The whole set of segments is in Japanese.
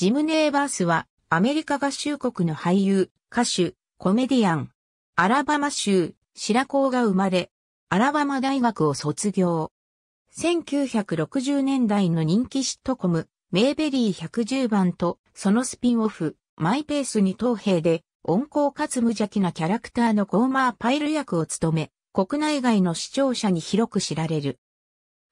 ジムネーバースは、アメリカ合衆国の俳優、歌手、コメディアン。アラバマ州、白子が生まれ、アラバマ大学を卒業。1960年代の人気シットコム、メイベリー110番と、そのスピンオフ、マイペースに等兵で、温厚かつ無邪気なキャラクターのゴーマーパイル役を務め、国内外の視聴者に広く知られる。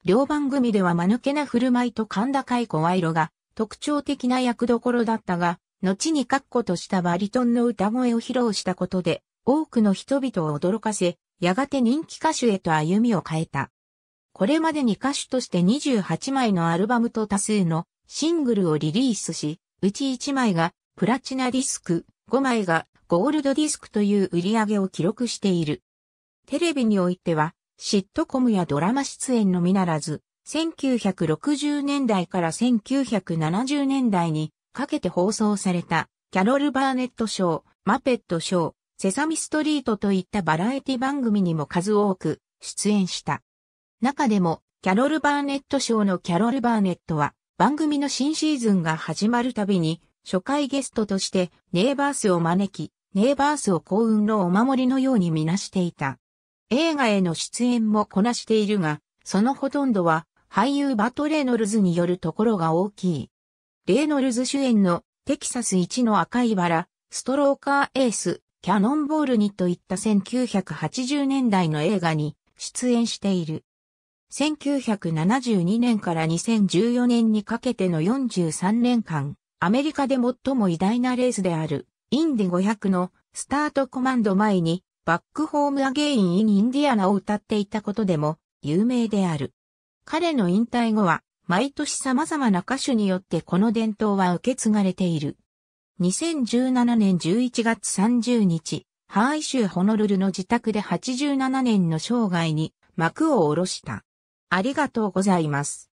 両番組では間抜けな振る舞いと甲高い声色が特徴的な役どころだったが、後に確固としたバリトンの歌声を披露したことで、多くの人々を驚かせ、やがて人気歌手へと歩みを変えた。これまでに歌手として28枚のアルバムと多数のシングルをリリースし、うち1枚がプラチナディスク、5枚がゴールドディスクという売り上げを記録している。テレビにおいては、シットコムやドラマ出演のみならず、1960年代から1970年代にかけて放送されたキャロル・バーネット賞、マペット賞、セサミストリートといったバラエティ番組にも数多く出演した。中でも、キャロル・バーネット賞のキャロル・バーネットは、番組の新シーズンが始まるたびに、初回ゲストとしてネイバースを招き、ネイバースを幸運のお守りのようにみなしていた。映画への出演もこなしているが、そのほとんどは俳優バト・レノルズによるところが大きい。レノルズ主演のテキサス一の赤いバラ、ストローカーエース、キャノンボールにといった1980年代の映画に出演している。1972年から2014年にかけての43年間、アメリカで最も偉大なレースである、インディ500のスタートコマンド前に、バックホームアゲインインインディアナを歌っていたことでも有名である。彼の引退後は、毎年様々な歌手によってこの伝統は受け継がれている。2017年11月30日、ハーイ州ホノルルの自宅で87年の生涯に幕を下ろした。ありがとうございます。